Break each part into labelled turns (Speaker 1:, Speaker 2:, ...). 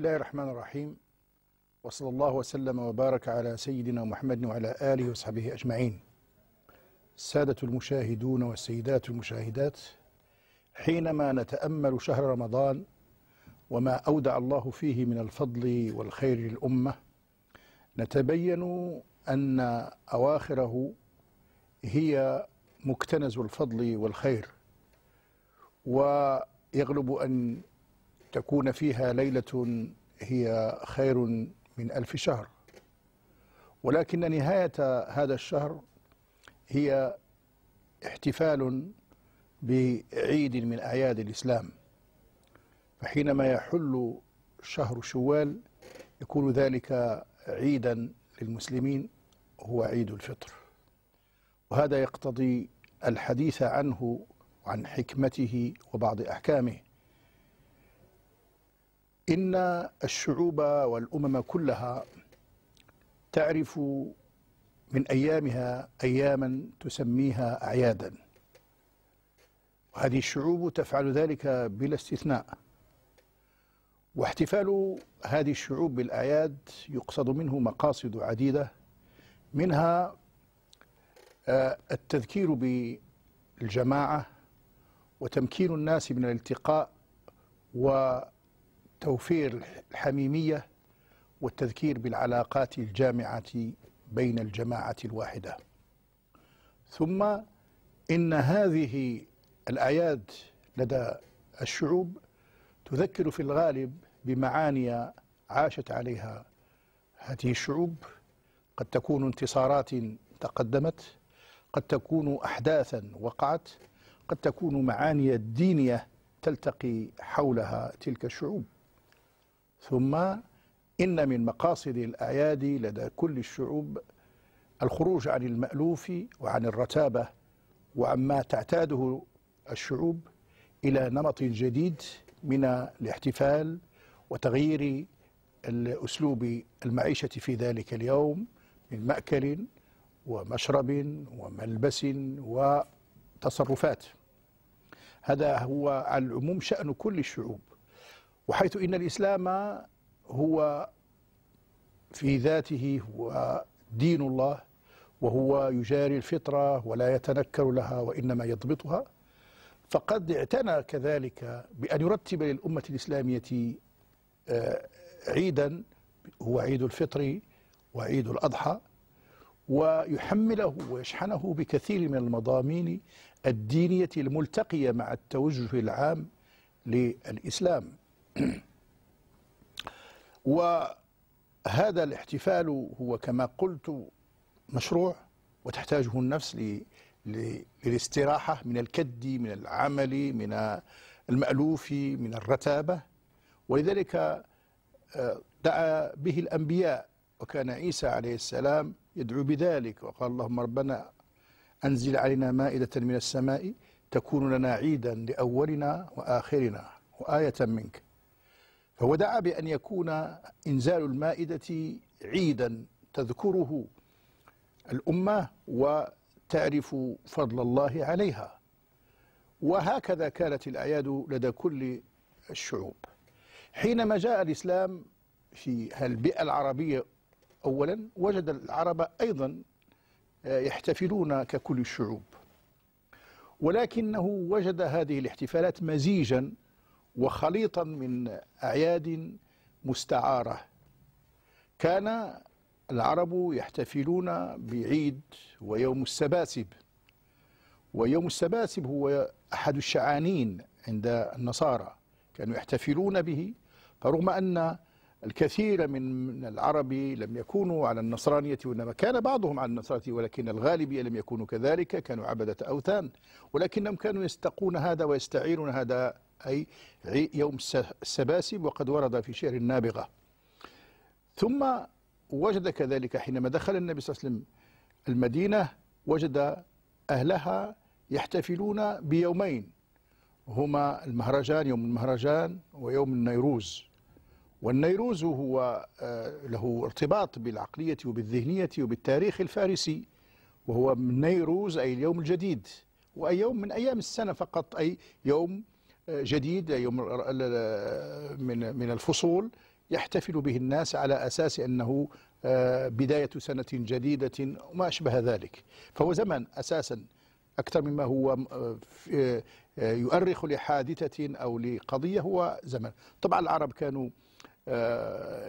Speaker 1: الله الرحمن الرحيم وصلى الله وسلم وبارك على سيدنا محمد وعلى آله وصحبه أجمعين السادة المشاهدون والسيدات المشاهدات حينما نتأمل شهر رمضان وما أودع الله فيه من الفضل والخير للأمة نتبين أن أواخره هي مكتنز الفضل والخير ويغلب أن تكون فيها ليلة هي خير من ألف شهر ولكن نهاية هذا الشهر هي احتفال بعيد من أعياد الإسلام فحينما يحل شهر شوال يكون ذلك عيدا للمسلمين هو عيد الفطر وهذا يقتضي الحديث عنه وعن حكمته وبعض أحكامه إن الشعوب والأمم كلها تعرف من أيامها أياما تسميها أعيادا وهذه الشعوب تفعل ذلك بلا استثناء واحتفال هذه الشعوب بالأعياد يقصد منه مقاصد عديدة منها آه، التذكير بالجماعة وتمكين الناس من الالتقاء و توفير الحميمية والتذكير بالعلاقات الجامعة بين الجماعة الواحدة ثم إن هذه الأعياد لدى الشعوب تذكر في الغالب بمعاني عاشت عليها هذه الشعوب قد تكون انتصارات تقدمت قد تكون أحداثا وقعت قد تكون معاني دينية تلتقي حولها تلك الشعوب ثم إن من مقاصد الأعياد لدى كل الشعوب الخروج عن المألوف وعن الرتابة وعما تعتاده الشعوب إلى نمط جديد من الاحتفال وتغيير الأسلوب المعيشة في ذلك اليوم من مأكل ومشرب وملبس وتصرفات هذا هو على العموم شأن كل الشعوب وحيث إن الإسلام هو في ذاته هو دين الله وهو يجاري الفطرة ولا يتنكر لها وإنما يضبطها فقد اعتنى كذلك بأن يرتب للأمة الإسلامية آه، عيدا هو عيد الفطر وعيد الأضحى ويحمله ويشحنه بكثير من المضامين الدينية الملتقية مع التوجه العام للإسلام وهذا الاحتفال هو كما قلت مشروع وتحتاجه النفس للاستراحة من الكد من العمل من المألوف من الرتابة ولذلك آه، دعا به الأنبياء وكان عيسى عليه السلام يدعو بذلك وقال اللهم ربنا أنزل علينا مائدة من السماء تكون لنا عيدا لأولنا وآخرنا وآية منك فهو دعا بأن يكون إنزال المائدة عيدا تذكره الأمة وتعرف فضل الله عليها وهكذا كانت الأعياد لدى كل الشعوب حينما جاء الإسلام في البيئة العربية أولا وجد العرب أيضا آه، يحتفلون ككل الشعوب ولكنه وجد هذه الاحتفالات مزيجا وخليطا من أعياد مستعارة كان العرب يحتفلون بعيد ويوم السباسب ويوم السباسب هو أحد الشعانين عند النصارى كانوا يحتفلون به فرغم أن الكثير من العرب لم يكونوا على النصرانية وإنما كان بعضهم على النصرانية ولكن الغالبية لم يكونوا كذلك كانوا عبدة أوثان ولكنهم كانوا يستقون هذا ويستعيرون هذا أي يوم السباسب وقد ورد في شعر النابغة ثم وجد كذلك حينما دخل النبي صلى الله عليه وسلم المدينة وجد أهلها يحتفلون بيومين هما المهرجان يوم المهرجان ويوم النيروز والنيروز هو آه، له ارتباط بالعقلية وبالذهنية وبالتاريخ الفارسي وهو نيروز أي اليوم الجديد وأي يوم من أيام السنة فقط أي يوم جديد يوم من من الفصول يحتفل به الناس على اساس انه آه، بدايه سنه جديده وما اشبه ذلك فهو زمن اساسا اكثر مما هو آه، آه، يؤرخ لحادثه او لقضيه هو زمن طبعا العرب كانوا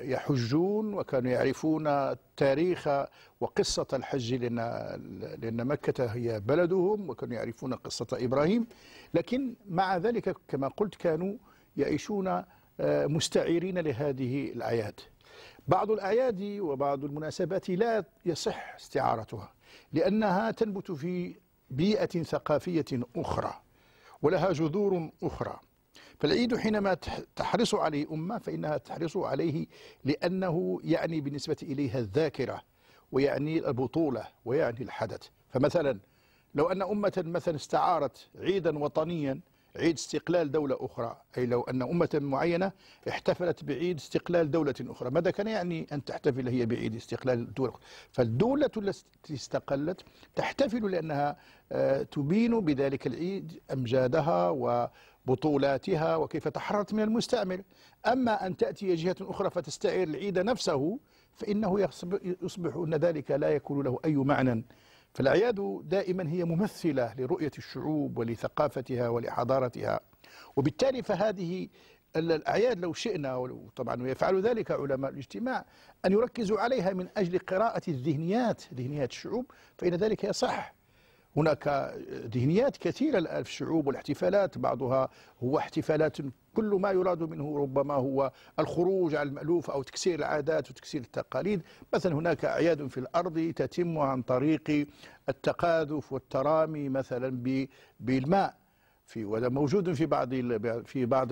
Speaker 1: يحجون وكانوا يعرفون تاريخ وقصة الحج لأن, لأن مكة هي بلدهم وكانوا يعرفون قصة إبراهيم لكن مع ذلك كما قلت كانوا يعيشون آه، مستعيرين لهذه الأعياد بعض الأعياد وبعض المناسبات لا يصح استعارتها لأنها تنبت في بيئة ثقافية أخرى ولها جذور أخرى فالعيد حينما تحرص عليه أمة فإنها تحرص عليه لأنه يعني بالنسبة إليها الذاكرة ويعني البطولة ويعني الحدث فمثلا لو أن أمة مثلا استعارت عيدا وطنيا عيد استقلال دولة أخرى أي لو أن أمة معينة احتفلت بعيد استقلال دولة أخرى ماذا كان يعني أن تحتفل هي بعيد استقلال دولة أخرى فالدولة التي استقلت تحتفل لأنها آه، تبين بذلك العيد أمجادها و بطولاتها وكيف تحررت من المستعمر أما أن تأتي جهة أخرى فتستعير العيد نفسه فإنه يصبح أن ذلك لا يكون له أي معنى فالأعياد دائما هي ممثلة لرؤية الشعوب ولثقافتها ولحضارتها وبالتالي فهذه الأعياد لو شئنا طبعا يفعل ذلك علماء الاجتماع أن يركزوا عليها من أجل قراءة الذهنيات ذهنيات الشعوب فإن ذلك يصح هناك ذهنيات كثيرة الآن في الشعوب والاحتفالات بعضها هو احتفالات كل ما يراد منه ربما هو الخروج على المألوف أو تكسير العادات وتكسير التقاليد مثلا هناك أعياد في الأرض تتم عن طريق التقاذف والترامي مثلا بالماء في وهذا موجود في بعض في بعض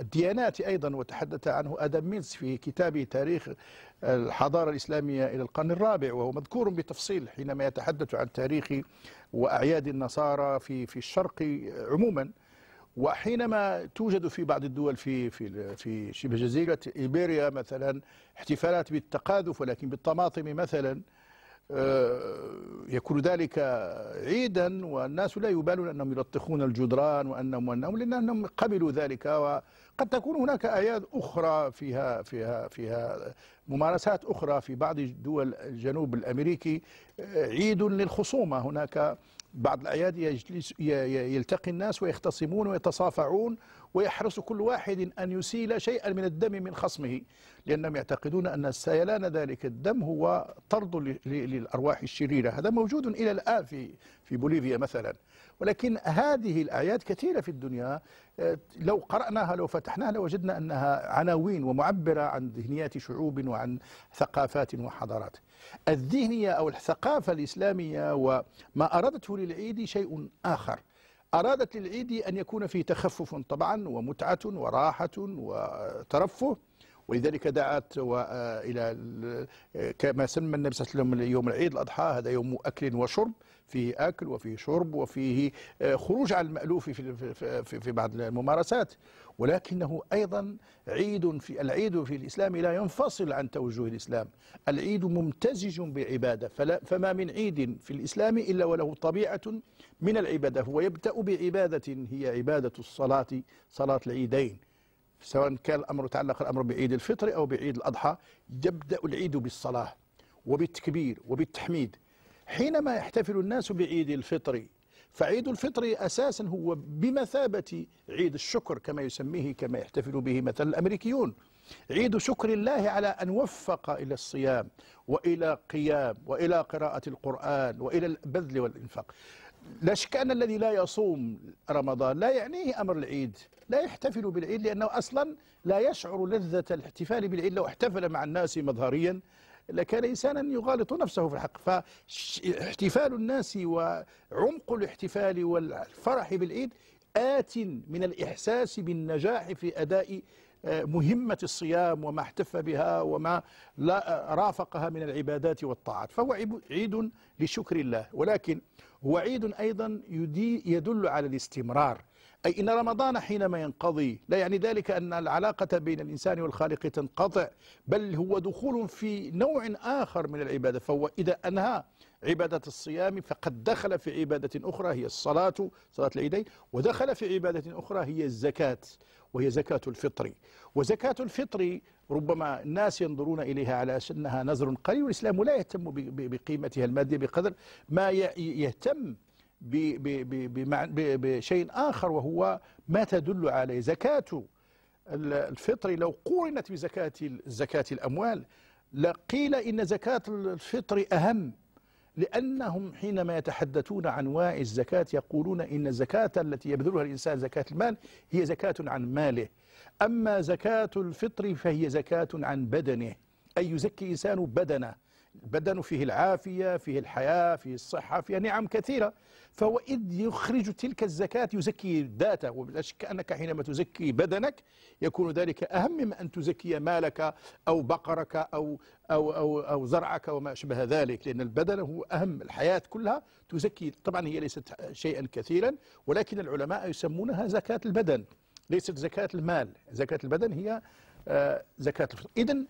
Speaker 1: الديانات ايضا وتحدث عنه ادم ميلز في كتابه تاريخ الحضاره الاسلاميه الى القرن الرابع وهو مذكور بتفصيل حينما يتحدث عن تاريخ واعياد النصارى في في الشرق عموما وحينما توجد في بعض الدول في في في شبه جزيره ايبيريا مثلا احتفالات بالتقاذف ولكن بالطماطم مثلا آه، يكون ذلك عيدا والناس لا يبالون أنهم يلطخون الجدران وأنهم وأنهم لأنهم قبلوا ذلك وقد تكون هناك اعياد أخرى فيها فيها فيها ممارسات أخرى في بعض دول الجنوب الأمريكي آه، عيد للخصومة هناك بعض الأعياد يلتقي الناس ويختصمون ويتصافعون ويحرص كل واحد أن يسيل شيئا من الدم من خصمه لأنهم يعتقدون أن سيلان ذلك الدم هو طرد للأرواح الشريرة هذا موجود إلى الآن في, في بوليفيا مثلا ولكن هذه الآيات كثيرة في الدنيا آه، لو قرأناها لو فتحناها لوجدنا لو أنها عناوين ومعبرة عن ذهنيات شعوب وعن ثقافات وحضارات الذهنية أو الثقافة الإسلامية وما أردته للعيد شيء آخر أرادت للعيد أن يكون فيه تخفف طبعا ومتعة وراحة وترفه ولذلك دعت آه، الى كما سمى النبي صلى الله عليه وسلم يوم العيد الاضحى هذا يوم اكل وشرب فيه اكل وفيه شرب وفيه آه، خروج على المالوف في في في بعض الممارسات ولكنه ايضا عيد في العيد في الاسلام لا ينفصل عن توجه الاسلام العيد ممتزج بعباده فلا فما من عيد في الاسلام الا وله طبيعه من العباده هو يبدا بعباده هي عباده الصلاه صلاه العيدين سواء كان الأمر تعلق الأمر بعيد الفطر أو بعيد الأضحى يبدأ العيد بالصلاة وبالتكبير وبالتحميد حينما يحتفل الناس بعيد الفطر فعيد الفطر أساسا هو بمثابة عيد الشكر كما يسميه كما يحتفل به مثلا الأمريكيون عيد شكر الله على أن وفق إلى الصيام وإلى قيام وإلى قراءة القرآن وإلى البذل والإنفاق لا شك ان الذي لا يصوم رمضان لا يعنيه امر العيد لا يحتفل بالعيد لانه اصلا لا يشعر لذه الاحتفال بالعيد لو احتفل مع الناس مظهريا لكان إنسانا يغالط نفسه في الحق فاحتفال الناس وعمق الاحتفال والفرح بالعيد آت من الإحساس بالنجاح في أداء مهمة الصيام وما احتف بها وما لا رافقها من العبادات والطاعات فهو عيد لشكر الله ولكن هو عيد أيضا يدل على الاستمرار أي إن رمضان حينما ينقضي لا يعني ذلك أن العلاقة بين الإنسان والخالق تنقطع بل هو دخول في نوع آخر من العبادة فهو إذا أنهى عبادة الصيام فقد دخل في عبادة أخرى هي الصلاة صلاة العيدين ودخل في عبادة أخرى هي الزكاة وهي زكاة الفطر وزكاة الفطر ربما الناس ينظرون إليها على أنها نظر قليل والإسلام لا يهتم بقيمتها المادية بقدر ما يهتم بشيء آخر وهو ما تدل عليه زكاة الفطر لو قورنت بزكاة زكاة الأموال لقيل إن زكاة الفطر أهم لأنهم حينما يتحدثون عن واعي الزكاة يقولون إن الزكاة التي يبذلها الإنسان زكاة المال هي زكاة عن ماله أما زكاة الفطر فهي زكاة عن بدنه أي يزكي إنسان بدنه البدن فيه العافية فيه الحياة فيه الصحة فيه نعم كثيرة فهو إذ يخرج تلك الزكاة يزكي ذاته ولا شك أنك حينما تزكي بدنك يكون ذلك أهم من أن تزكي مالك أو بقرك أو, أو, أو, أو زرعك وما أشبه ذلك لأن البدن هو أهم الحياة كلها تزكي طبعا هي ليست شيئا كثيرا ولكن العلماء يسمونها زكاة البدن ليست زكاة المال زكاة البدن هي آه، زكاة الفطر إذن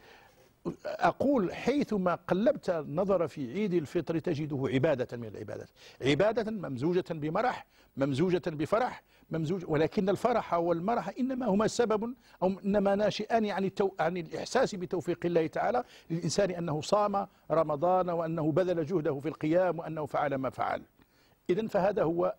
Speaker 1: أقول حيثما قلبت النظر في عيد الفطر تجده عبادة من العبادات عبادة ممزوجة بمرح ممزوجة بفرح ممزوج ولكن الفرح والمرح إنما هما سبب أو إنما ناشئان عن, التو... عن الإحساس بتوفيق الله تعالى للإنسان أنه صام رمضان وأنه بذل جهده في القيام وأنه فعل ما فعل إذا فهذا هو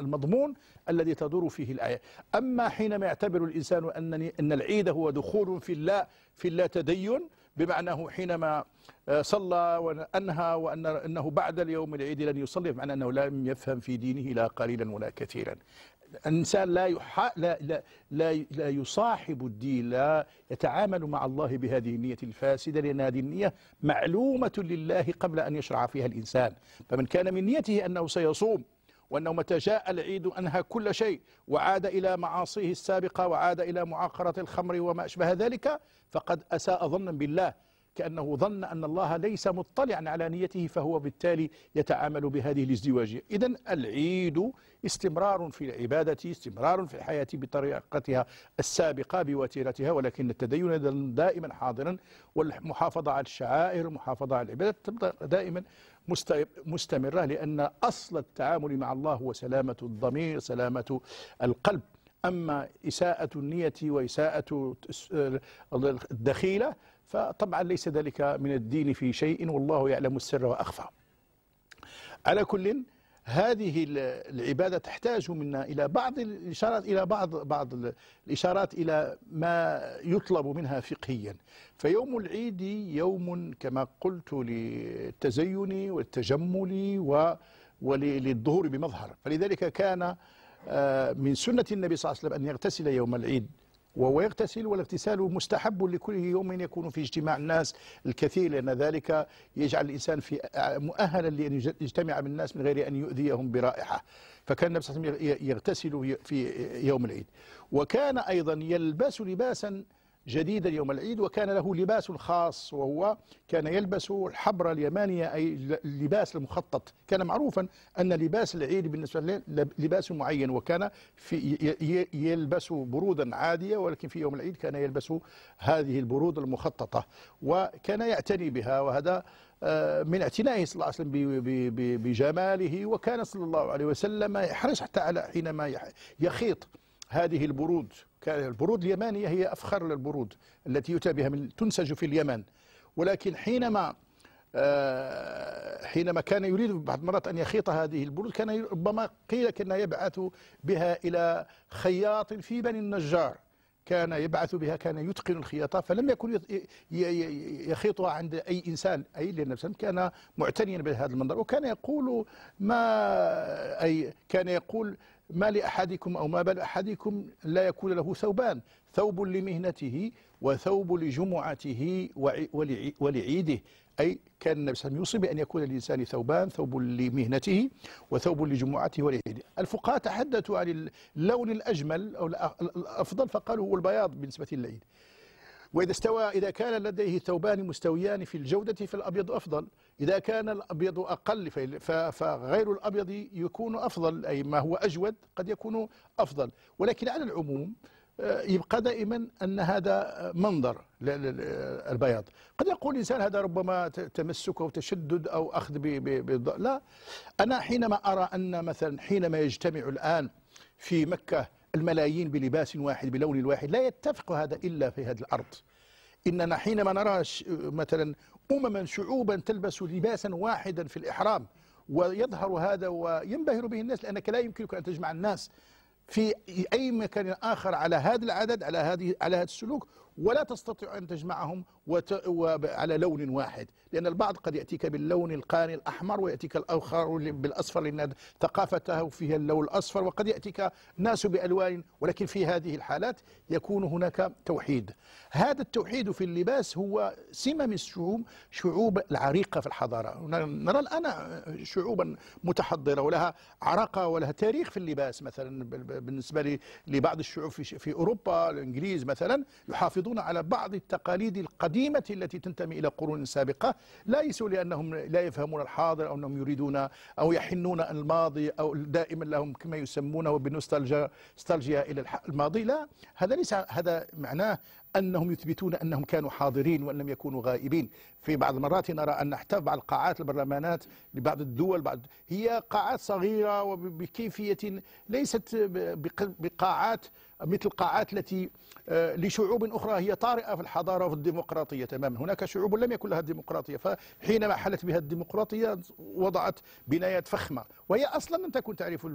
Speaker 1: المضمون الذي تدور فيه الآية أما حينما يعتبر الإنسان أنني أن العيد هو دخول في الله في الله تدين بمعناه حينما آه، صلى وأنهى وأنه بعد اليوم العيد لن يصلي بمعنى أنه لم يفهم في دينه لا قليلا ولا كثيرا الإنسان لا, يح... لا, لا, لا, لا يصاحب الدين لا يتعامل مع الله بهذه النية الفاسدة لأن هذه النية معلومة لله قبل أن يشرع فيها الإنسان فمن كان من نيته أنه سيصوم وأنه متى جاء العيد أنهى كل شيء وعاد إلى معاصيه السابقة وعاد إلى معاقرة الخمر وما أشبه ذلك فقد أساء ظنا بالله كأنه ظن أن الله ليس مطلعا على نيته فهو بالتالي يتعامل بهذه الازدواجية إذا العيد استمرار في العبادة استمرار في الحياة بطريقتها السابقة بوتيرتها ولكن التدين دائما حاضرا والمحافظة على الشعائر المحافظة على العبادة دائما مستمرة لأن أصل التعامل مع الله هو سلامة الضمير سلامة القلب أما إساءة النية وإساءة الدخيلة فطبعا ليس ذلك من الدين في شيء والله يعلم السر وأخفى على كل هذه العبادة تحتاج منا إلى بعض الإشارات إلى بعض بعض الإشارات إلى ما يطلب منها فقهيا فيوم العيد يوم كما قلت للتزين والتجمل و وللظهور بمظهر فلذلك كان آه، من سنة النبي صلى الله عليه وسلم أن يغتسل يوم العيد وهو يغتسل والاغتسال مستحب لكل يوم يكون في اجتماع الناس الكثير لأن ذلك يجعل الإنسان في آه، مؤهلا لأن يجتمع بالناس من غير أن يؤذيهم برائحة فكان النبي صلى الله عليه وسلم يغتسل في يوم العيد وكان أيضا يلبس لباسا جديدا يوم العيد وكان له لباس خاص وهو كان يلبس الحبر اليمانية أي اللباس المخطط كان معروفا أن لباس العيد بالنسبة له لباس معين وكان في يلبس برودا عادية ولكن في يوم العيد كان يلبس هذه البرود المخططة وكان يعتني بها وهذا آه، من اعتنائه صلى الله عليه وسلم بجماله وكان صلى الله عليه وسلم يحرص حتى على حينما يخيط هذه البرود البرود اليمانية هي أفخر البرود التي يتابعها بها من تنسج في اليمن ولكن حينما آه، حينما كان يريد بعض المرات أن يخيط هذه البرود كان ربما قيل كان يبعث بها إلى خياط في بني النجار كان يبعث بها كان يتقن الخياطة فلم يكن يخيطها عند أي إنسان أي لأن كان معتنيا بهذا المنظر وكان يقول ما أي كان يقول ما لأحدكم أو ما بل أحدكم لا يكون له ثوبان ثوب لمهنته وثوب لجمعته ولعيده أي كان النبي صلى الله عليه وسلم يوصي بأن يكون للإنسان ثوبان ثوب لمهنته وثوب لجمعته ولعيده الفقهاء تحدثوا عن اللون الأجمل أو الأفضل فقالوا هو البياض بالنسبة للعيد وإذا استوى إذا كان لديه ثوبان مستويان في الجودة فالأبيض أفضل إذا كان الأبيض أقل فغير الأبيض يكون أفضل أي ما هو أجود قد يكون أفضل ولكن على العموم آه، يبقى دائما أن هذا منظر البياض قد يقول الإنسان هذا ربما تمسك أو تشدد أو أخذ بالضوء لا أنا حينما أرى أن مثلا حينما يجتمع الآن في مكة الملايين بلباس واحد بلون واحد لا يتفق هذا إلا في هذه الأرض إننا حينما نرى مثلا أمما شعوبا تلبس لباسا واحدا في الإحرام ويظهر هذا وينبهر به الناس لأنك لا يمكنك أن تجمع الناس في أي مكان آخر على هذا العدد على هذه على هذا السلوك ولا تستطيع أن تجمعهم وت... على لون واحد لأن البعض قد يأتيك باللون القاني الأحمر ويأتيك الآخر بالأصفر لأن ثقافته فيها اللون الأصفر وقد يأتيك ناس بألوان ولكن في هذه الحالات يكون هناك توحيد هذا التوحيد في اللباس هو سمة من الشعوب شعوب العريقة في الحضارة نرى الآن شعوبا متحضرة ولها عرقة ولها تاريخ في اللباس مثلا بالنسبة لبعض الشعوب في أوروبا الإنجليز مثلا يحافظ يعترضون على بعض التقاليد القديمة التي تنتمي إلى قرون سابقة ليسوا لأنهم لا يفهمون الحاضر أو أنهم يريدون أو يحنون الماضي أو دائما لهم كما يسمونه بالنوستالجيا إلى الماضي لا هذا ليس هذا معناه أنهم يثبتون أنهم كانوا حاضرين وأن لم يكونوا غائبين في بعض المرات نرى أن حتى بعض القاعات البرلمانات لبعض الدول بعض هي قاعات صغيرة وبكيفية ليست بقاعات مثل القاعات التي آه، لشعوب أخرى هي طارئة في الحضارة وفي الديمقراطية تماما هناك شعوب لم يكن لها ديمقراطيه، فحينما حلت بها الديمقراطية وضعت بنايات فخمة وهي أصلا لم تكن تعرف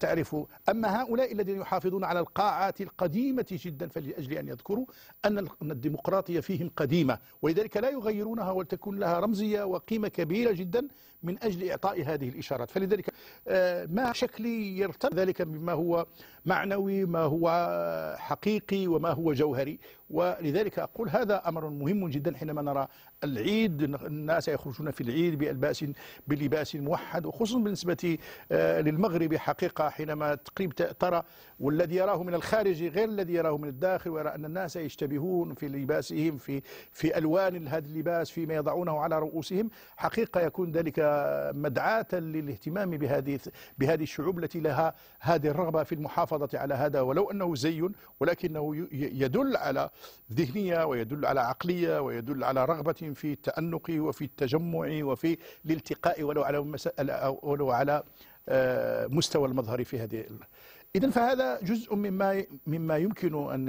Speaker 1: تعرف أما هؤلاء الذين يحافظون على القاعات القديمة جدا فلأجل أن يذكروا أن الديمقراطية فيهم قديمة ولذلك لا يغيرونها ولتكون لها رمزية وقيمة كبيرة جدا من أجل إعطاء هذه الإشارات فلذلك آه، ما شكلي يرتبط ذلك مما هو معنوي ما هو حقيقي وما هو جوهري ولذلك أقول هذا أمر مهم جدا حينما نرى العيد الناس يخرجون في العيد بألباس بلباس موحد وخصوصا بالنسبة آه، للمغرب حقيقة حينما تقيم ترى والذي يراه من الخارج غير الذي يراه من الداخل ويرى أن الناس يشتبهون في لباسهم في في ألوان هذا اللباس فيما يضعونه على رؤوسهم حقيقة يكون ذلك مدعاة للاهتمام بهذه بهذه الشعوب التي لها هذه الرغبة في المحافظة على هذا ولو أنه زي ولكنه يدل على ذهنية ويدل على عقلية ويدل على رغبة في التأنق وفي التجمع وفي الالتقاء ولو على ولو على آه، مستوى المظهر في هذه إذا فهذا جزء مما مما يمكن أن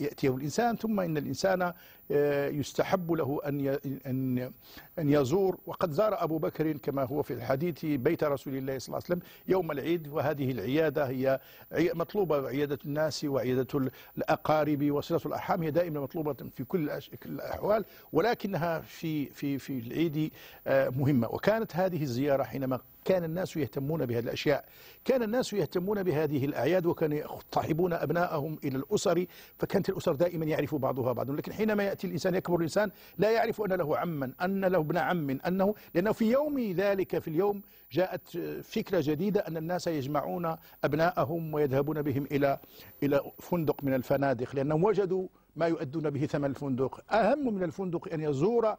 Speaker 1: يأتيه الإنسان ثم إن الإنسان آه، يستحب له أن أن أن يزور وقد زار أبو بكر كما هو في الحديث بيت رسول الله صلى الله عليه وسلم يوم العيد وهذه العيادة هي مطلوبة عيادة الناس وعيادة الأقارب وصلة الأرحام هي دائما مطلوبة في كل الأحوال ولكنها في في في العيد آه، مهمة وكانت هذه الزيارة حينما كان الناس يهتمون بهذه الأشياء كان الناس يهتمون بهذه الأعياد وكانوا يصطحبون أبنائهم إلى الأسر فكانت الأسر دائما يعرف بعضها بعضا لكن حينما يأتي الإنسان يكبر الإنسان لا يعرف أن له عما أن له ابن عم أنه لأنه في يوم ذلك في اليوم جاءت فكرة جديدة أن الناس يجمعون أبنائهم ويذهبون بهم إلى إلى فندق من الفنادق لأنهم وجدوا ما يؤدون به ثمن الفندق أهم من الفندق أن يزور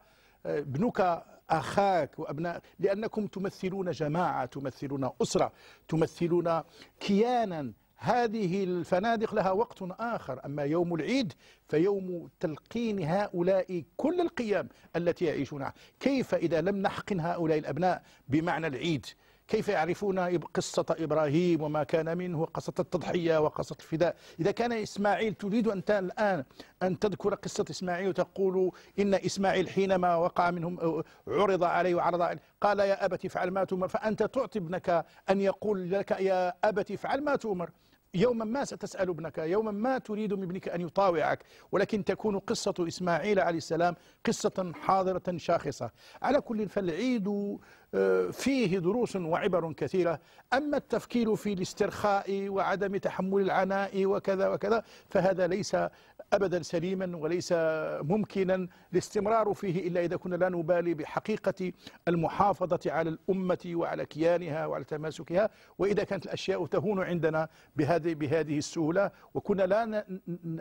Speaker 1: ابنك أخاك وأبناء لأنكم تمثلون جماعة تمثلون أسرة تمثلون كيانا هذه الفنادق لها وقت آخر أما يوم العيد فيوم تلقين هؤلاء كل القيم التي يعيشونها كيف إذا لم نحقن هؤلاء الأبناء بمعنى العيد كيف يعرفون قصة إبراهيم وما كان منه وقصة التضحية وقصة الفداء إذا كان إسماعيل تريد أنت الآن أن تذكر قصة إسماعيل وتقول إن إسماعيل حينما وقع منهم عرض عليه وعرض عليه قال يا أبت افعل ما تؤمر فأنت تعطي ابنك أن يقول لك يا أبت افعل ما تؤمر يوما ما ستسأل ابنك يوما ما تريد من ابنك أن يطاوعك ولكن تكون قصة إسماعيل عليه السلام قصة حاضرة شاخصة على كل فالعيد فيه دروس وعبر كثيرة أما التفكير في الاسترخاء وعدم تحمل العناء وكذا وكذا فهذا ليس أبدا سليما وليس ممكنا الاستمرار فيه إلا إذا كنا لا نبالي بحقيقة المحافظة على الأمة وعلى كيانها وعلى تماسكها وإذا كانت الأشياء تهون عندنا بهذه بهذه السهولة وكنا لا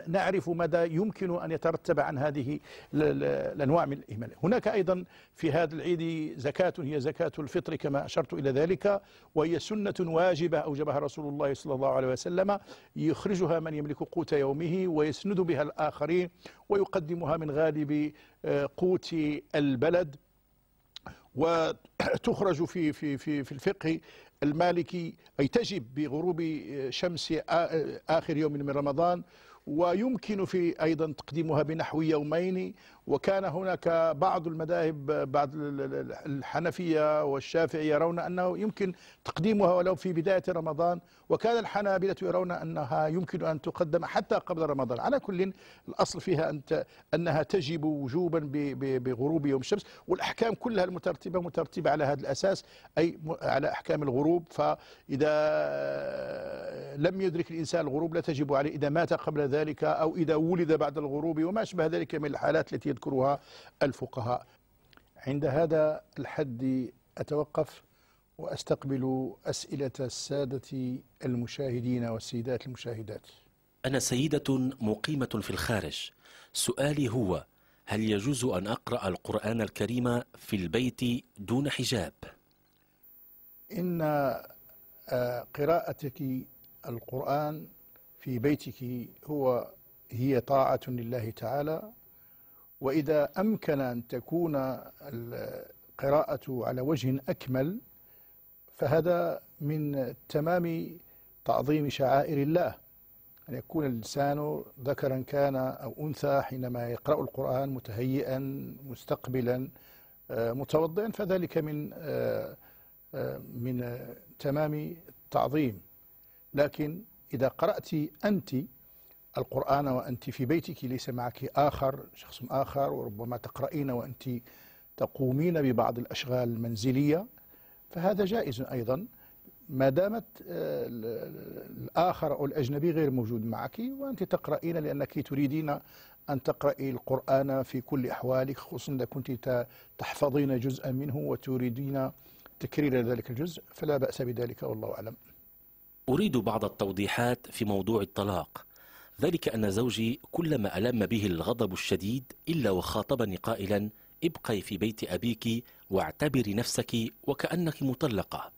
Speaker 1: نعرف مدى يمكن أن يترتب عن هذه الأنواع من الإهمال هناك أيضا في هذا العيد زكاة هي زكاة زكاة الفطر كما أشرت إلى ذلك وهي سنة واجبة أوجبها رسول الله صلى الله عليه وسلم يخرجها من يملك قوت يومه ويسند بها الآخرين ويقدمها من غالب آه، قوت البلد وتخرج في في في في الفقه المالكي أي تجب بغروب آه، شمس آخر يوم من رمضان ويمكن في أيضا تقديمها بنحو يومين وكان هناك بعض المذاهب بعض الحنفية والشافعية يرون أنه يمكن تقديمها ولو في بداية رمضان وكان الحنابلة يرون أنها يمكن أن تقدم حتى قبل رمضان على كل الأصل فيها أن أنها تجب وجوبا بغروب يوم الشمس والأحكام كلها المترتبة مترتبة على هذا الأساس أي على أحكام الغروب فإذا لم يدرك الإنسان الغروب لا تجب عليه إذا مات قبل ذلك أو إذا ولد بعد الغروب وما أشبه ذلك من الحالات التي يذكرها الفقهاء عند هذا الحد أتوقف وأستقبل أسئلة السادة المشاهدين والسيدات المشاهدات
Speaker 2: أنا سيدة مقيمة في الخارج سؤالي هو هل يجوز أن أقرأ القرآن الكريم في البيت دون حجاب؟
Speaker 1: إن آه، قراءتك القرآن في بيتك هو هي طاعة لله تعالى وإذا أمكن أن تكون القراءة على وجه أكمل فهذا من تمام تعظيم شعائر الله أن يكون الإنسان ذكرا كان أو أنثى حينما يقرأ القرآن متهيئا مستقبلا آه، متوضئا فذلك من آه، آه، من تمام التعظيم لكن إذا قرأت أنت القرآن وأنت في بيتك ليس معك آخر شخص آخر وربما تقرأين وأنت تقومين ببعض الأشغال المنزلية فهذا جائز أيضا ما دامت آه، الآخر أو الأجنبي غير موجود معك وأنت تقرأين لأنك تريدين أن تقرأي القرآن في كل أحوالك خصوصا إذا كنت تحفظين جزءا منه وتريدين تكرير ذلك الجزء فلا بأس بذلك والله أعلم
Speaker 2: أريد بعض التوضيحات في موضوع الطلاق ذلك أن زوجي كلما ألم به الغضب الشديد إلا وخاطبني قائلا ابقي في بيت أبيك واعتبري نفسك وكأنك مطلقة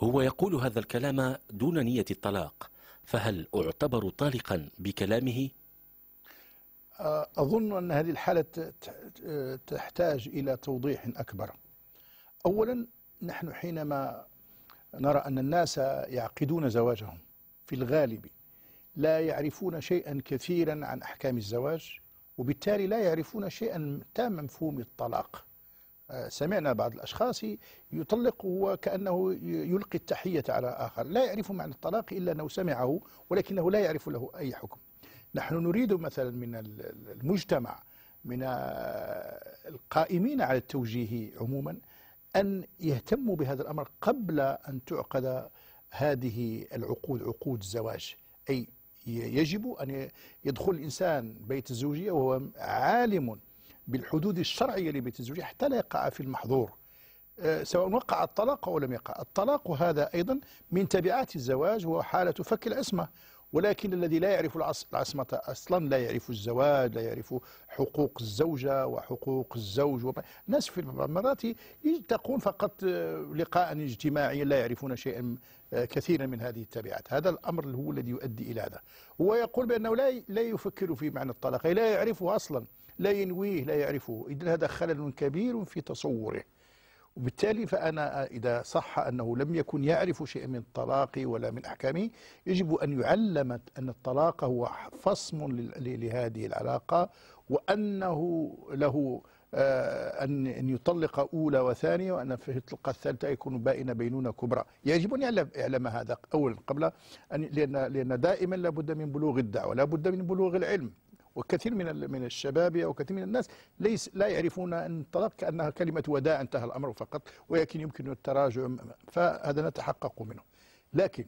Speaker 2: هو يقول هذا الكلام دون نية الطلاق فهل أعتبر طالقا بكلامه؟
Speaker 1: أظن أن هذه الحالة تحتاج إلى توضيح أكبر أولا نحن حينما نرى أن الناس يعقدون زواجهم في الغالب لا يعرفون شيئا كثيرا عن أحكام الزواج وبالتالي لا يعرفون شيئا تام مفهوم الطلاق آه، سمعنا بعض الأشخاص يطلق وكأنه يلقي التحية على آخر لا يعرف معنى الطلاق إلا أنه سمعه ولكنه لا يعرف له أي حكم نحن نريد مثلا من المجتمع من آه، القائمين على التوجيه عموما أن يهتموا بهذا الأمر قبل أن تعقد هذه العقود عقود الزواج أي يجب أن يدخل الإنسان بيت الزوجية وهو عالم بالحدود الشرعية لبيت الزوجية حتى لا يقع في المحظور آه، سواء وقع الطلاق أو لم يقع الطلاق هذا أيضا من تبعات الزواج وهو حالة فك العصمة ولكن الذي لا يعرف العصمة أصلا لا يعرف الزواج لا يعرف حقوق الزوجة وحقوق الزوج وما الناس في المرات يلتقون فقط آه، لقاء اجتماعيا لا يعرفون شيئا آه، كثيرا من هذه التبعات هذا الأمر هو الذي يؤدي إلى هذا هو يقول بأنه لا لا يفكر في معنى الطلاق لا يعرفه أصلا لا ينويه لا يعرفه إذن هذا خلل كبير في تصوره وبالتالي فأنا إذا صح أنه لم يكن يعرف شيئا من الطلاق ولا من أحكامه يجب أن يعلم أن الطلاق هو فصم لهذه العلاقة وأنه له آه، أن يطلق أولى وثانية وأن في الطلقة الثالثة يكون بائن بينونة كبرى يجب أن يعلم, يعلم هذا أولا قبل أن لأن, لأن دائما لابد من بلوغ الدعوة لابد من بلوغ العلم وكثير من من الشباب او كثير من الناس ليس لا يعرفون ان الطلاق كانها كلمه وداع انتهى الامر فقط ولكن يمكن التراجع فهذا نتحقق منه لكن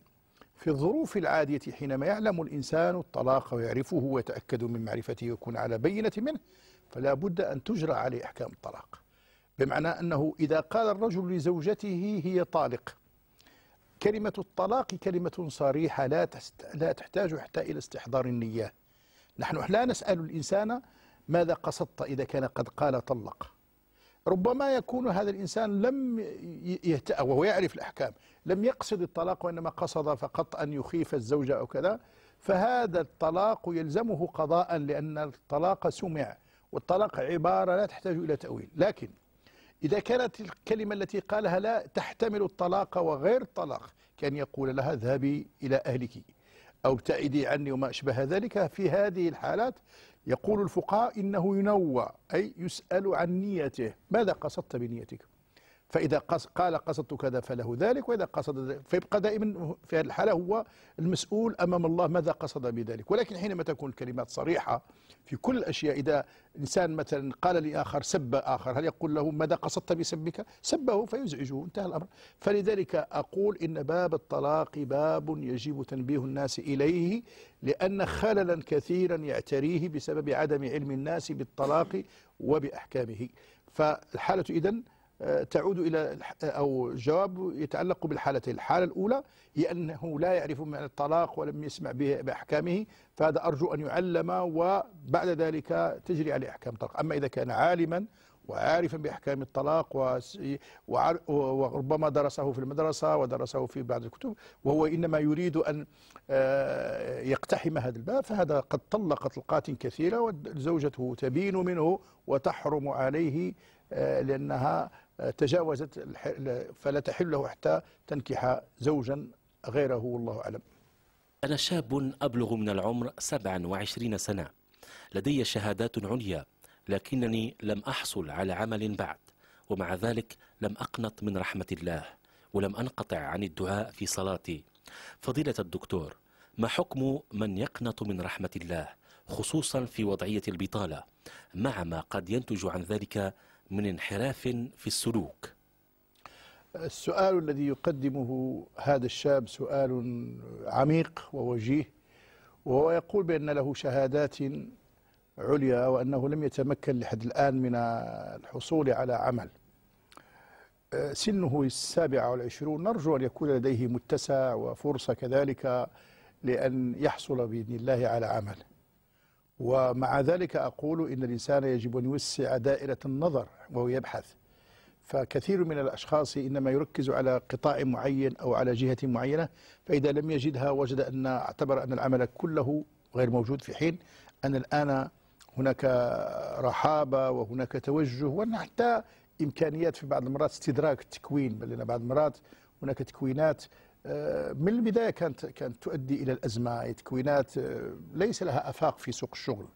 Speaker 1: في الظروف العادية حينما يعلم الإنسان الطلاق ويعرفه ويتأكد من معرفته ويكون على بينة منه فلا بد أن تجرى عليه أحكام الطلاق بمعنى أنه إذا قال الرجل لزوجته هي طالق كلمة الطلاق كلمة صريحة لا, لا تحتاج حتى إلى استحضار النية نحن لا نسأل الإنسان ماذا قصدت إذا كان قد قال طلق ربما يكون هذا الإنسان لم يهتأ وهو يعرف الأحكام لم يقصد الطلاق وإنما قصد فقط أن يخيف الزوجة أو كذا فهذا الطلاق يلزمه قضاء لأن الطلاق سمع والطلاق عبارة لا تحتاج إلى تأويل لكن إذا كانت الكلمة التي قالها لا تحتمل الطلاق وغير الطلاق كان يقول لها اذهبي إلى أهلك أو ابتعدي عني وما أشبه ذلك في هذه الحالات يقول الفقهاء إنه ينوع أي يسأل عن نيته ماذا قصدت بنيتك فإذا قال قصدت كذا فله ذلك وإذا قصد فيبقى دائما في هذه الحالة هو المسؤول أمام الله ماذا قصد بذلك ولكن حينما تكون الكلمات صريحة في كل الأشياء إذا إنسان مثلا قال لآخر سب آخر هل يقول له ماذا قصدت بسبك سبه فيزعجه انتهى الأمر فلذلك أقول إن باب الطلاق باب يجب تنبيه الناس إليه لأن خللا كثيرا يعتريه بسبب عدم علم الناس بالطلاق وبأحكامه فالحالة إذن تعود إلى أو جواب يتعلق بالحالتين الحالة الأولى هي أنه لا يعرف معنى الطلاق ولم يسمع بأحكامه فهذا أرجو أن يعلم وبعد ذلك تجري عليه أحكام الطلاق أما إذا كان عالما وعارفا بأحكام الطلاق وربما درسه في المدرسة ودرسه في بعض الكتب وهو إنما يريد أن آه، يقتحم هذا الباب فهذا قد طلق طلقات كثيرة وزوجته تبين منه وتحرم عليه آه، لأنها تجاوزت فلا تحل له حتى تنكح زوجا غيره والله أعلم
Speaker 2: أنا شاب أبلغ من العمر 27 سنة لدي شهادات عليا لكنني لم أحصل على عمل بعد ومع ذلك لم أقنط من رحمة الله ولم أنقطع عن الدعاء في صلاتي فضيلة الدكتور ما حكم من يقنط من رحمة الله خصوصا في وضعية البطالة مع ما قد ينتج عن ذلك من انحراف في السلوك
Speaker 1: السؤال الذي يقدمه هذا الشاب سؤال عميق ووجيه وهو يقول بأن له شهادات عليا وأنه لم يتمكن لحد الآن من الحصول على عمل سنه السابعة والعشرون نرجو أن يكون لديه متسع وفرصة كذلك لأن يحصل بإذن الله على عمل ومع ذلك أقول إن الإنسان يجب أن يوسع دائرة النظر وهو يبحث فكثير من الأشخاص إنما يركز على قطاع معين أو على جهة معينة فإذا لم يجدها وجد أن اعتبر أن العمل كله غير موجود في حين أن الآن هناك رحابة وهناك توجه وأن حتى إمكانيات في بعض المرات استدراك التكوين بل إن بعض المرات هناك تكوينات آه، من البدايه كانت كانت تؤدي الى الازمه تكوينات آه، ليس لها افاق في سوق الشغل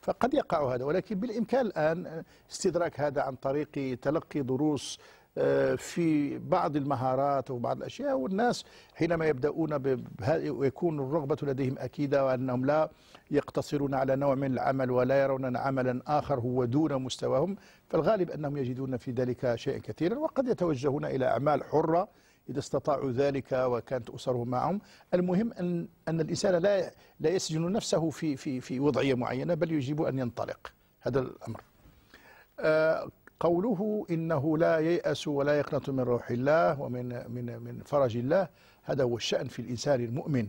Speaker 1: فقد يقع هذا ولكن بالامكان الان آه، استدراك هذا عن طريق تلقي دروس في بعض المهارات وبعض الاشياء والناس حينما يبداون ويكون الرغبه لديهم اكيده وانهم لا يقتصرون على نوع من العمل ولا يرون عملا اخر هو دون مستواهم فالغالب انهم يجدون في ذلك شيئا كثيرا وقد يتوجهون الى اعمال حره إذا استطاعوا ذلك وكانت أسرهم معهم المهم أن, أن الإنسان لا, لا يسجن نفسه في, في, في وضعية معينة بل يجب أن ينطلق هذا الأمر آه، قوله إنه لا ييأس ولا يقنط من روح الله ومن من من فرج الله هذا هو الشأن في الإنسان المؤمن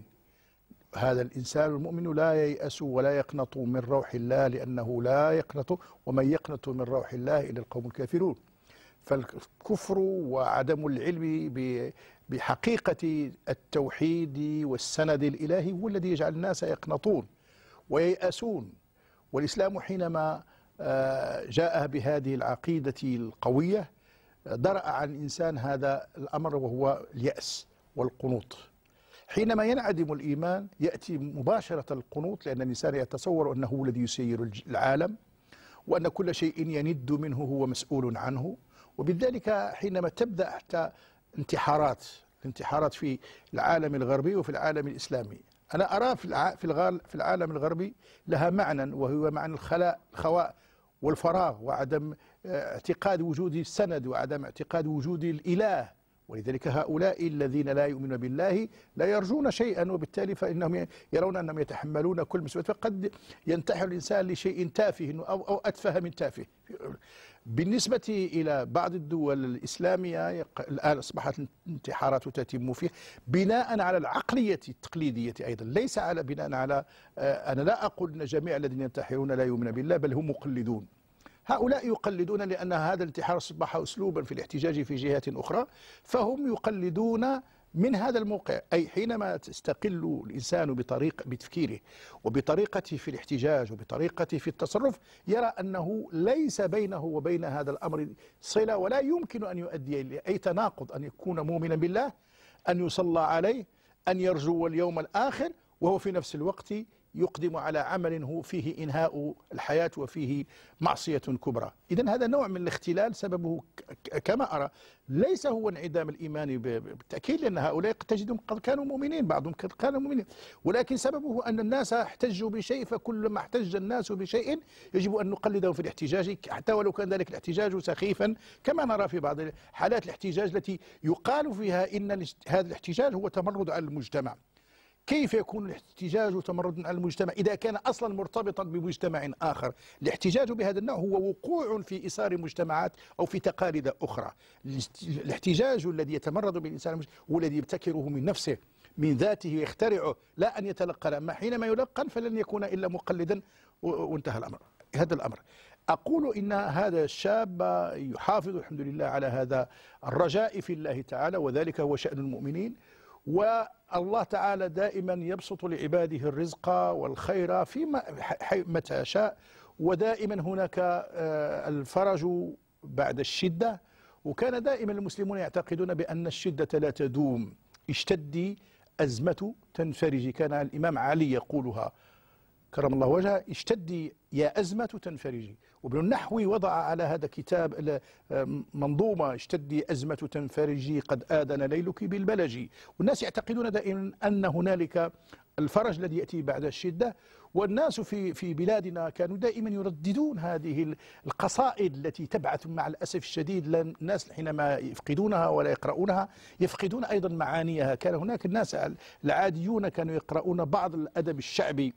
Speaker 1: هذا الإنسان المؤمن لا ييأس ولا يقنط من روح الله لأنه لا يقنط ومن يقنط من روح الله إلا القوم الكافرون فالكفر وعدم العلم بحقيقة التوحيد والسند الإلهي هو الذي يجعل الناس يقنطون وييأسون والإسلام حينما آه، جاء بهذه العقيدة القوية درأ عن الإنسان هذا الأمر وهو اليأس والقنوط حينما ينعدم الإيمان يأتي مباشرة القنوط لأن الإنسان يتصور أنه هو الذي يسير العالم وأن كل شيء يند منه هو مسؤول عنه وبذلك حينما تبدأ حتى انتحارات انتحارات في العالم الغربي وفي العالم الإسلامي أنا أرى في في العالم الغربي لها معنى وهو معنى الخلاء الخواء والفراغ وعدم آه، اعتقاد وجود السند وعدم اعتقاد وجود الإله ولذلك هؤلاء الذين لا يؤمنون بالله لا يرجون شيئا وبالتالي فإنهم يرون أنهم يتحملون كل مسؤولية فقد ينتحر الإنسان لشيء تافه أو أو أتفه من تافه بالنسبة إلى بعض الدول الإسلامية الآن أصبحت الانتحارات تتم فيه بناء على العقلية التقليدية أيضا ليس على بناء على آه، أنا لا أقول أن جميع الذين ينتحرون لا يؤمن بالله بل هم مقلدون هؤلاء يقلدون لأن هذا الانتحار أصبح أسلوبا في الاحتجاج في جهات أخرى فهم يقلدون من هذا الموقع أي حينما تستقل الإنسان بطريق بتفكيره وبطريقته في الاحتجاج وبطريقته في التصرف يرى أنه ليس بينه وبين هذا الأمر صلة ولا يمكن أن يؤدي إلى أي تناقض أن يكون مؤمنا بالله أن يصلى عليه أن يرجو اليوم الآخر وهو في نفس الوقت يقدم على عمل هو فيه إنهاء الحياة وفيه معصية كبرى إذا هذا نوع من الاختلال سببه كما أرى ليس هو انعدام الإيمان بالتأكيد لأن هؤلاء قد تجدهم قد كانوا مؤمنين بعضهم قد كانوا مؤمنين ولكن سببه أن الناس احتجوا بشيء فكلما احتج الناس بشيء يجب أن نقلده في الاحتجاج حتى ولو كان ذلك الاحتجاج سخيفا كما نرى في بعض حالات الاحتجاج التي يقال فيها إن هذا الاحتجاج هو تمرد على المجتمع كيف يكون الاحتجاج تمردا على المجتمع إذا كان أصلا مرتبطا بمجتمع آخر الاحتجاج بهذا النوع هو وقوع في إثار مجتمعات أو في تقاليد أخرى الاحتجاج الذي يتمرد بالإنسان هو الذي يبتكره من نفسه من ذاته يخترعه لا أن يتلقن أما حينما يلقن فلن يكون إلا مقلدا وانتهى الأمر هذا الأمر أقول إن هذا الشاب يحافظ الحمد لله على هذا الرجاء في الله تعالى وذلك هو شأن المؤمنين والله تعالى دائما يبسط لعباده الرزق والخير فيما متى شاء ودائما هناك آه، الفرج بعد الشدة وكان دائما المسلمون يعتقدون بأن الشدة لا تدوم اشتدي أزمة تنفرج كان الإمام علي يقولها كرم الله وجهه اشتدي يا أزمة تنفرجي وابن النحوي وضع على هذا كتاب منظومة اشتدي أزمة تنفرجي قد آذن ليلك بالبلج والناس يعتقدون دائما أن هنالك الفرج الذي يأتي بعد الشدة والناس في في بلادنا كانوا دائما يرددون هذه القصائد التي تبعث مع الأسف الشديد الناس حينما يفقدونها ولا يقرؤونها يفقدون أيضا معانيها كان هناك الناس العاديون كانوا يقرؤون بعض الأدب الشعبي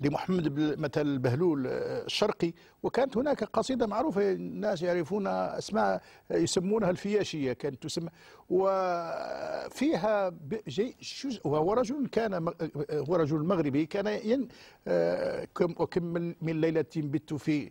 Speaker 1: لمحمد مثل بهلول آه، الشرقي وكانت هناك قصيدة معروفة الناس يعرفون أسماء يسمونها الفياشية كانت تسمى وفيها وهو رجل كان آه، هو رجل مغربي كان ين آه، وكم من ليلة بت في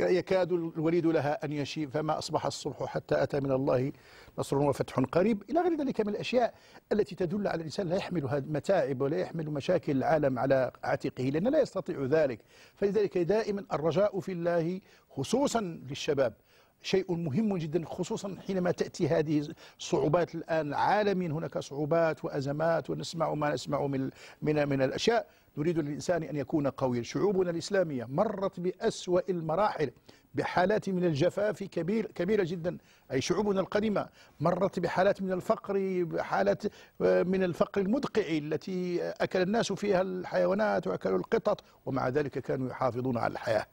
Speaker 1: يكاد الوليد لها أن يشيب فما أصبح الصبح حتى أتى من الله نصر وفتح قريب إلى غير ذلك من الأشياء التي تدل على الإنسان لا يحمل متاعب ولا يحمل مشاكل العالم على عاتقه لأنه لا يستطيع ذلك فلذلك دائما الرجاء في الله خصوصا للشباب شيء مهم جدا خصوصا حينما تأتي هذه الصعوبات الآن عالميا هناك صعوبات وأزمات ونسمع ما نسمع من, من, من الأشياء نريد للإنسان أن يكون قويا شعوبنا الإسلامية مرت بأسوأ المراحل بحالات من الجفاف كبير كبيرة جدا أي شعوبنا القديمة مرت بحالات من الفقر بحالات آه، من الفقر المدقع التي أكل الناس فيها الحيوانات وأكلوا القطط ومع ذلك كانوا يحافظون على الحياة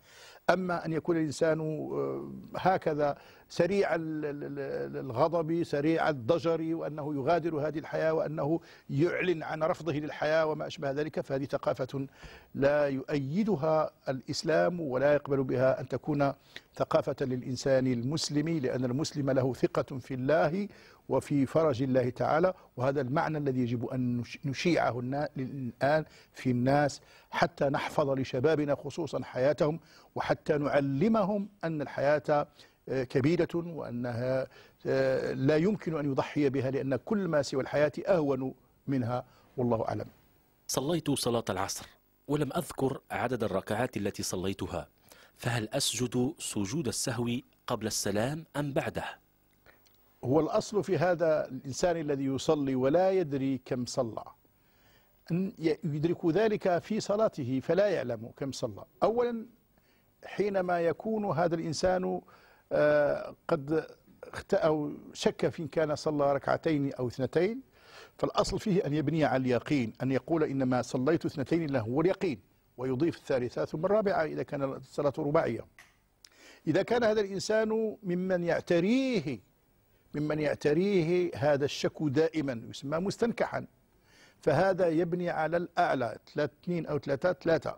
Speaker 1: أما أن يكون الإنسان آه، هكذا سريع الغضب سريع الضجر وأنه يغادر هذه الحياة وأنه يعلن عن رفضه للحياة وما أشبه ذلك فهذه ثقافة لا يؤيدها الإسلام ولا يقبل بها أن تكون ثقافة للإنسان المسلم لأن المسلم له ثقة في الله وفي فرج الله تعالى وهذا المعنى الذي يجب أن نشيعه الآن في الناس حتى نحفظ لشبابنا خصوصا حياتهم وحتى نعلمهم أن الحياة آه، كبيرة وأنها آه، لا يمكن أن يضحي بها لأن كل ما سوى الحياة أهون منها والله أعلم
Speaker 2: صليت صلاة العصر ولم أذكر عدد الركعات التي صليتها فهل أسجد سجود
Speaker 1: السهو قبل السلام أم بعده؟ هو الأصل في هذا الإنسان الذي يصلي ولا يدري كم صلى أن يدرك ذلك في صلاته فلا يعلم كم صلى أولا حينما يكون هذا الإنسان آه، قد أو شك في إن كان صلى ركعتين أو اثنتين فالأصل فيه أن يبني على اليقين أن يقول إنما صليت اثنتين له هو اليقين ويضيف الثالثة ثم الرابعة إذا كان الصلاة رباعية إذا كان هذا الإنسان ممن يعتريه ممن يعتريه هذا الشكو دائما يسمى مستنكحا فهذا يبني على الأعلى اثنين أو ثلاثة ثلاثة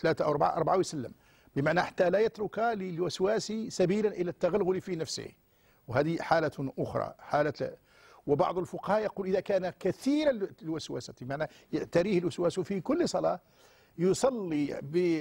Speaker 1: ثلاثة أو أربعة أربعة ويسلم بمعنى حتى لا يترك للوسواس سبيلا إلى التغلغل في نفسه وهذه حالة أخرى حالة وبعض الفقهاء يقول إذا كان كثيرا الوسوسة بمعنى يعتريه الوسواس في كل صلاة يصلي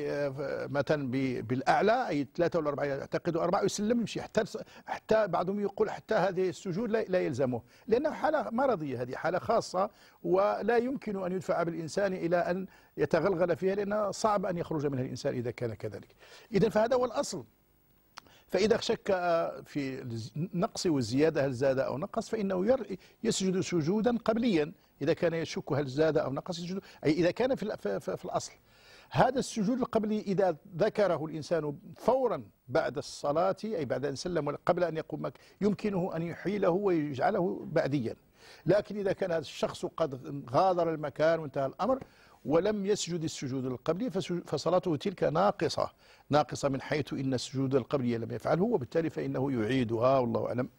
Speaker 1: آه، مثلا بالاعلى اي ثلاثه ولا اربعه يعتقد اربعه ويسلم يمشي حتى حتى بعضهم يقول حتى هذه السجود لا يلزمه لانه حاله مرضيه هذه حاله خاصه ولا يمكن ان يدفع بالانسان الى ان يتغلغل فيها لان صعب ان يخرج منها الانسان اذا كان كذلك اذا فهذا هو الاصل فإذا شك في النقص والزيادة هل زاد أو نقص فإنه يسجد سجودا قبليا إذا كان يشك هل زاد أو نقص السجود أي إذا كان في, في الأصل هذا السجود القبلي إذا ذكره الإنسان فورا بعد الصلاة أي بعد أن سلم قبل أن يقوم يمكنه أن يحيله ويجعله بعديا لكن إذا كان هذا الشخص قد غادر المكان وانتهى الأمر ولم يسجد السجود القبلي فصلاته تلك ناقصة ناقصة من حيث إن السجود القبلي لم يفعله وبالتالي فإنه يعيدها والله أعلم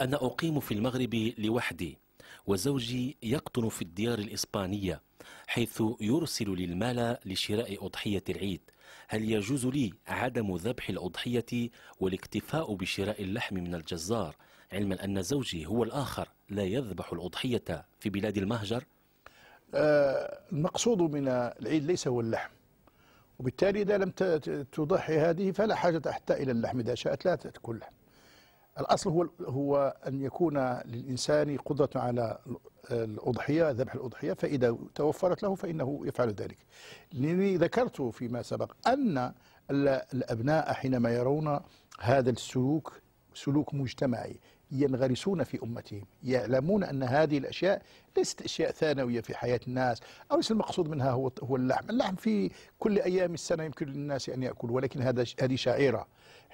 Speaker 2: أنا أقيم في المغرب لوحدي وزوجي يقطن في الديار الإسبانية حيث يرسل لي المال لشراء أضحية العيد هل يجوز لي عدم ذبح الأضحية والاكتفاء بشراء اللحم من الجزار علما أن زوجي هو الآخر لا يذبح الأضحية في بلاد المهجر
Speaker 1: آه، المقصود من العيد ليس هو اللحم وبالتالي إذا لم تضحي هذه فلا حاجة حتى إلى اللحم إذا شاءت لا تأكل لحم الأصل هو, هو أن يكون للإنسان قدرة على الأضحية ذبح الأضحية فإذا توفرت له فإنه يفعل ذلك لأني ذكرت فيما سبق أن الأبناء حينما يرون هذا السلوك سلوك مجتمعي ينغرسون في أمتهم يعلمون أن هذه الأشياء ليست أشياء ثانوية في حياة الناس أو ليس المقصود منها هو هو اللحم اللحم في كل أيام السنة يمكن للناس أن يأكل ولكن هذا هذه شعيرة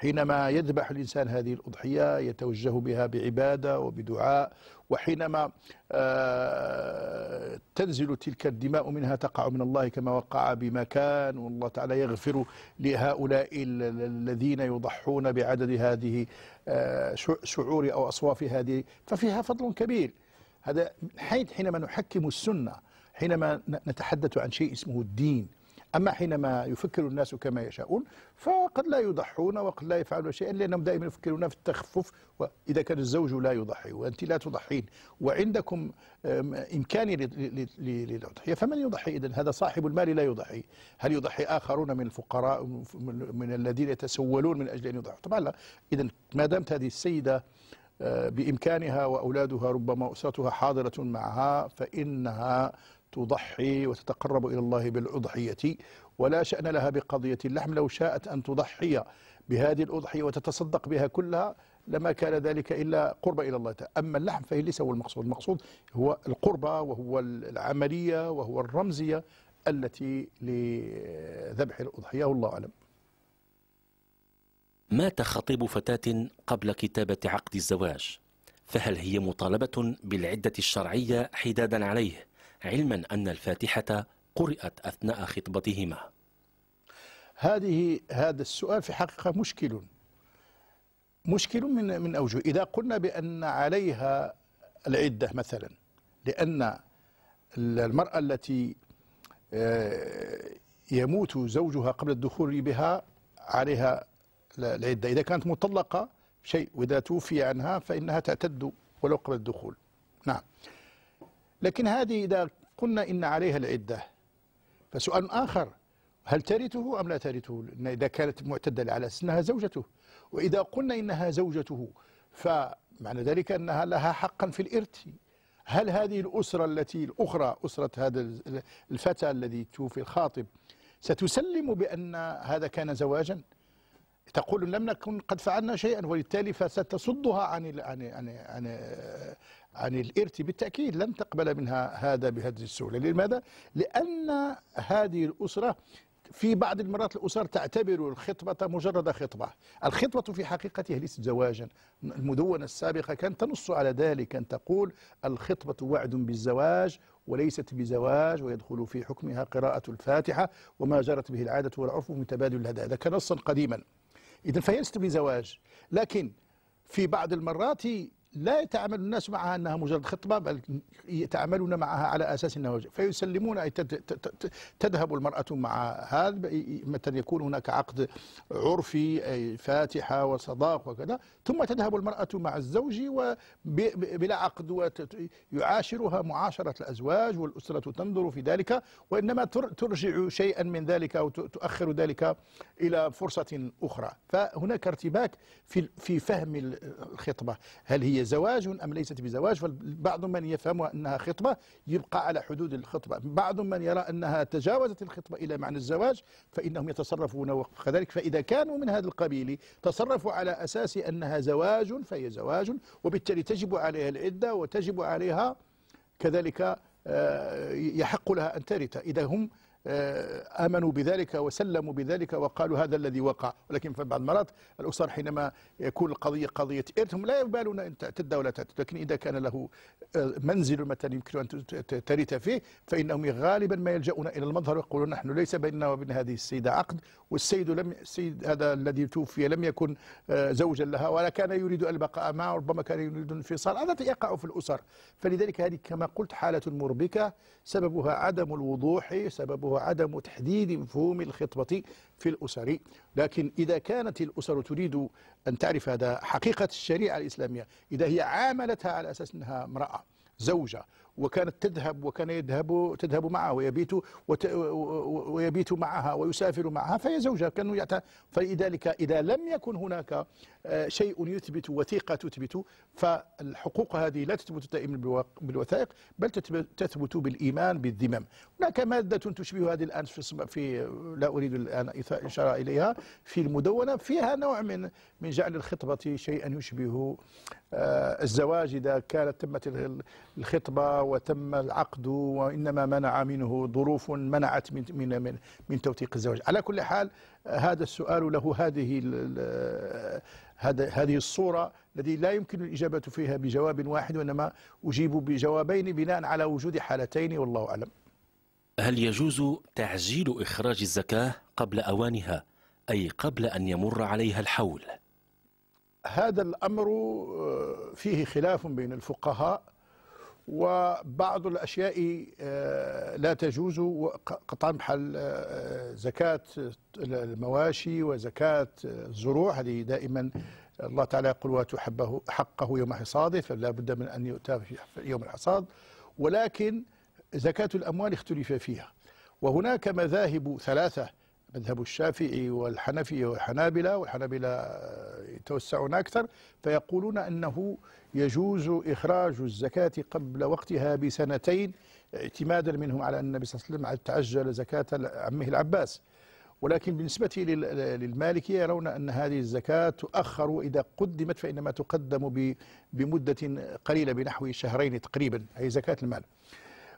Speaker 1: حينما يذبح الإنسان هذه الأضحية يتوجه بها بعبادة وبدعاء وحينما آه، تنزل تلك الدماء منها تقع من الله كما وقع بمكان والله تعالى يغفر لهؤلاء الذين يضحون بعدد هذه آه، شعور أو أصواف هذه ففيها فضل كبير هذا حيث حينما نحكم السنة حينما نتحدث عن شيء اسمه الدين أما حينما يفكر الناس كما يشاءون فقد لا يضحون وقد لا يفعلون شيئا لأنهم دائما يفكرون في التخفف وإذا كان الزوج لا يضحي وأنت لا تضحين وعندكم إمكانية للضحية فمن يضحي إذن هذا صاحب المال لا يضحي هل يضحي آخرون من الفقراء من الذين يتسولون من أجل أن يضحوا طبعا لا إذن ما دامت هذه السيدة آه، بإمكانها وأولادها ربما أسرتها حاضرة معها فإنها تضحي وتتقرب إلى الله بالأضحية ولا شأن لها بقضية اللحم لو شاءت أن تضحي بهذه الأضحية وتتصدق بها كلها لما كان ذلك إلا قرب إلى الله تعالى أما اللحم فهي ليس هو المقصود المقصود هو القربة وهو العملية وهو الرمزية التي لذبح الأضحية والله أعلم
Speaker 2: مات خطيب فتاة قبل كتابة عقد الزواج فهل هي مطالبة بالعدة الشرعية حدادا عليه علما أن الفاتحة قرأت أثناء خطبتهما
Speaker 1: هذه هذا السؤال في حقيقة مشكل مشكل من من أوجه إذا قلنا بأن عليها العدة مثلا لأن المرأة التي آه، يموت زوجها قبل الدخول بها عليها العدة إذا كانت مطلقة شيء وإذا توفي عنها فإنها تعتد ولو قبل الدخول نعم لكن هذه إذا قلنا إن عليها العدة فسؤال آخر هل ترثه أم لا ترثه إذا كانت معتدلة على أنها زوجته وإذا قلنا إنها زوجته فمعنى ذلك أنها لها حقا في الإرث هل هذه الأسرة التي الأخرى أسرة هذا الفتى الذي توفي الخاطب ستسلم بأن هذا كان زواجا تقول لم نكن قد فعلنا شيئا وبالتالي فستصدها عن عن عن عن, عن الارث بالتاكيد لن تقبل منها هذا بهذه السهوله، لماذا؟ لان هذه الاسره في بعض المرات الأسر تعتبر الخطبة مجرد خطبة الخطبة في حقيقتها ليست زواجا المدونة السابقة كانت تنص على ذلك ان تقول الخطبة وعد بالزواج وليست بزواج ويدخل في حكمها قراءة الفاتحة وما جرت به العادة والعرف من تبادل الهدايا هذا كان نصا قديما إذا فيست بزواج لكن في بعض المرات لا يتعامل الناس معها انها مجرد خطبه بل يتعاملون معها على اساس انها وجه فيسلمون اي تذهب المراه مع هذا مثلا يكون هناك عقد عرفي أي فاتحه وصداق وكذا ثم تذهب المراه مع الزوج بلا عقد ويعاشرها معاشره الازواج والاسره تنظر في ذلك وانما ترجع شيئا من ذلك او تؤخر ذلك الى فرصه اخرى فهناك ارتباك في في فهم الخطبه هل هي زواج أم ليست بزواج فبعض من يفهم أنها خطبة يبقى على حدود الخطبة بعض من يرى أنها تجاوزت الخطبة إلى معنى الزواج فإنهم يتصرفون وكذلك فإذا كانوا من هذا القبيل تصرفوا على أساس أنها زواج فهي زواج وبالتالي تجب عليها العدة وتجب عليها كذلك آه، يحق لها أن ترث إذا هم آه، آمنوا بذلك وسلموا بذلك وقالوا هذا الذي وقع ولكن في بعض المرات الأسر حينما يكون القضية قضية إرثهم لا يبالون أن الدولة ولا لكن إذا كان له آه، منزل مثلا يمكن أن ترث فيه فإنهم غالبا ما يلجؤون إلى المظهر ويقولون نحن ليس بيننا وبين هذه السيدة عقد والسيد لم السيد هذا الذي توفي لم يكن آه، زوجا لها ولا كان يريد البقاء معه ربما كان يريد الانفصال هذا يقع في الأسر فلذلك هذه كما قلت حالة مربكة سببها عدم الوضوح سببها وهو عدم تحديد مفهوم الخطبة في الأسر لكن إذا كانت الأسر تريد أن تعرف هذا حقيقة الشريعة الإسلامية إذا هي عاملتها على أساس أنها امرأة زوجة وكانت تذهب وكان يذهب تذهب معه ويبيت ويبيت معها ويسافر معها فهي زوجها كانوا يعتبر فلذلك إذا لم يكن هناك آه، شيء يثبت وثيقة تثبت فالحقوق هذه لا تثبت دائما بالوثائق بل تثبت بالإيمان بالذمم هناك مادة تشبه هذه الآن في, في آه، لا أريد الآن إشارة إليها في المدونة فيها نوع من من جعل الخطبة شيئا يشبه آه، الزواج إذا كانت تمت الخطبة وتم العقد وإنما منع منه ظروف منعت من, من, من, من توثيق الزواج على كل حال هذا السؤال له هذه هذه الصورة الذي لا يمكن الإجابة فيها بجواب واحد وإنما أجيب بجوابين بناء على وجود حالتين والله أعلم
Speaker 2: هل يجوز تعجيل إخراج الزكاة قبل أوانها أي قبل أن يمر عليها الحول؟
Speaker 1: هذا الأمر آه، فيه خلاف بين الفقهاء وبعض الأشياء آه، لا تجوز قطعا بحال آه، زكاة المواشي وزكاة الزروع هذه دائما الله تعالى يقول وتحبه حقه يوم حصاده فلا بد من أن يؤتى في يوم الحصاد ولكن زكاة الأموال اختلف فيها وهناك مذاهب ثلاثة مذهب الشافعي والحنفي والحنابلة والحنابلة يتوسعون أكثر فيقولون أنه يجوز إخراج الزكاة قبل وقتها بسنتين اعتمادا منهم على أن النبي صلى الله عليه وسلم تعجل زكاة عمه العباس ولكن بالنسبة للمالكية يرون أن هذه الزكاة تؤخر إذا قدمت فإنما تقدم بمدة قليلة بنحو شهرين تقريبا أي زكاة المال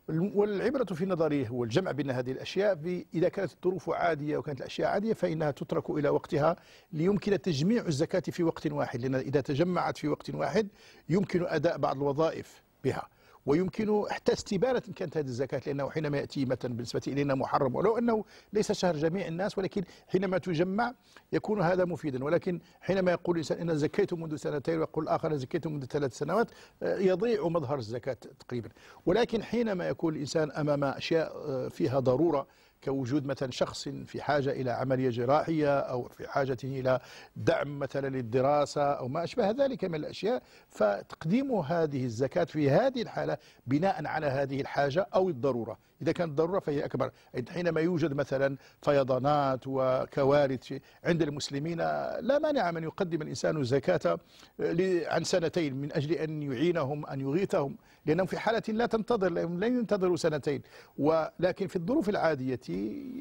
Speaker 1: والعبرة في نظري هو الجمع بين هذه الأشياء إذا كانت الظروف عادية وكانت الأشياء عادية فإنها تترك إلى وقتها ليمكن تجميع الزكاة في وقت واحد لأن إذا تجمعت في وقت واحد يمكن أداء بعض الوظائف بها ويمكن حتى استبانة كانت هذه الزكاة لأنه حينما يأتي مثلا بالنسبة إلينا محرم ولو أنه ليس شهر جميع الناس ولكن حينما تجمع يكون هذا مفيدا ولكن حينما يقول الإنسان أنا زكيت منذ سنتين ويقول الآخر أنا زكيت منذ ثلاث سنوات آه، يضيع مظهر الزكاة تقريبا ولكن حينما يكون الإنسان أمام أشياء آه، فيها ضرورة كوجود مثلا شخص في حاجة إلى عملية جراحية أو في حاجة إلى دعم مثلا للدراسة أو ما أشبه ذلك من الأشياء فتقديم هذه الزكاة في هذه الحالة بناء على هذه الحاجة أو الضرورة إذا كانت ضرورة فهي أكبر حينما يوجد مثلا فيضانات وكوارث عند المسلمين لا مانع من يقدم الإنسان الزكاة آه، عن سنتين من أجل أن يعينهم أن يغيثهم لأنهم في حالة لا تنتظر لن ينتظروا سنتين ولكن في الظروف العادية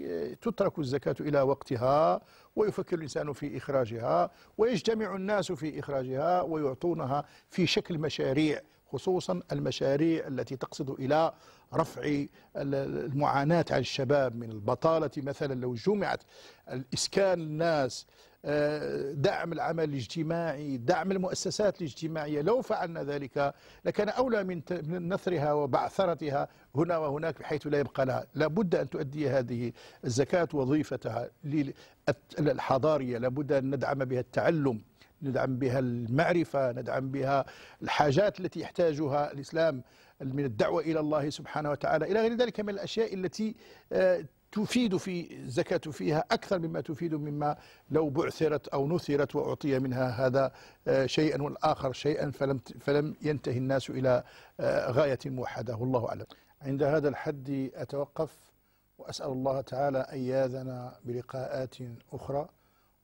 Speaker 1: آه، تترك الزكاة إلى وقتها ويفكر الإنسان في إخراجها ويجتمع الناس في إخراجها ويعطونها في شكل مشاريع خصوصا المشاريع التي تقصد إلى رفع المعاناة عن الشباب من البطالة مثلا لو جمعت الإسكان الناس آه، دعم العمل الاجتماعي دعم المؤسسات الاجتماعية لو فعلنا ذلك لكان أولى من نثرها وبعثرتها هنا وهناك بحيث لا يبقى لها لابد أن تؤدي هذه الزكاة وظيفتها الحضارية لابد أن ندعم بها التعلم ندعم بها المعرفة ندعم بها الحاجات التي يحتاجها الإسلام من الدعوة إلى الله سبحانه وتعالى إلى غير ذلك من الأشياء التي آه، تفيد في الزكاة فيها أكثر مما تفيد مما لو بعثرت أو نثرت وأعطي منها هذا آه، شيئا والآخر شيئا فلم فلم ينتهي الناس إلى آه، غاية موحدة والله أعلم عند هذا الحد أتوقف وأسأل الله تعالى أن ياذن بلقاءات أخرى